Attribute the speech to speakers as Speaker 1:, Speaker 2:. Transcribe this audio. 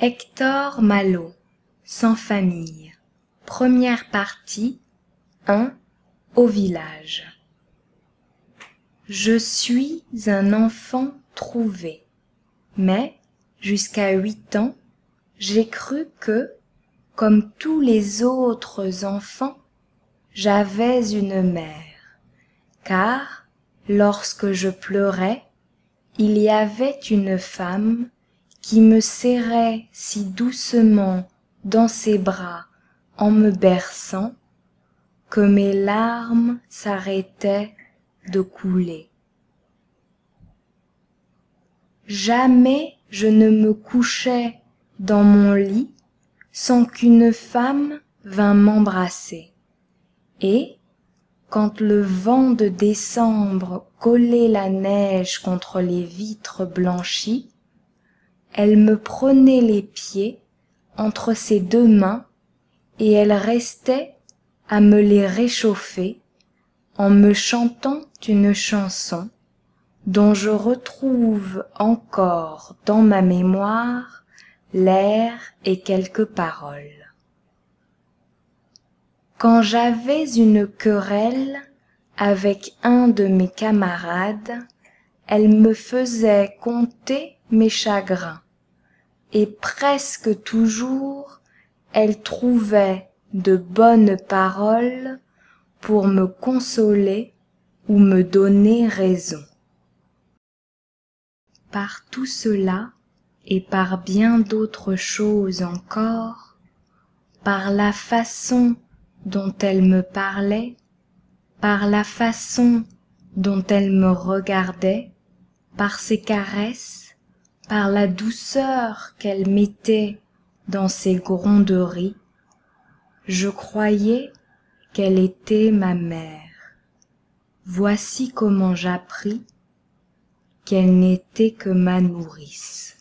Speaker 1: Hector Malot, Sans famille. Première partie 1. Au village. Je suis un enfant trouvé, mais jusqu'à huit ans, j'ai cru que, comme tous les autres enfants, j'avais une mère, car lorsque je pleurais, il y avait une femme qui me serrait si doucement dans ses bras en me berçant que mes larmes s'arrêtaient de couler jamais je ne me couchais dans mon lit sans qu'une femme vînt m'embrasser et quand le vent de décembre collait la neige contre les vitres blanchies elle me prenait les pieds entre ses deux mains et elle restait à me les réchauffer en me chantant une chanson dont je retrouve encore dans ma mémoire l'air et quelques paroles. Quand j'avais une querelle avec un de mes camarades, elle me faisait compter mes chagrins et presque toujours elle trouvait de bonnes paroles pour me consoler ou me donner raison. Par tout cela et par bien d'autres choses encore, par la façon dont elle me parlait, par la façon dont elle me regardait, par ses caresses, par la douceur qu'elle mettait dans ses gronderies, je croyais qu'elle était ma mère. Voici comment j'appris qu'elle n'était que ma nourrice.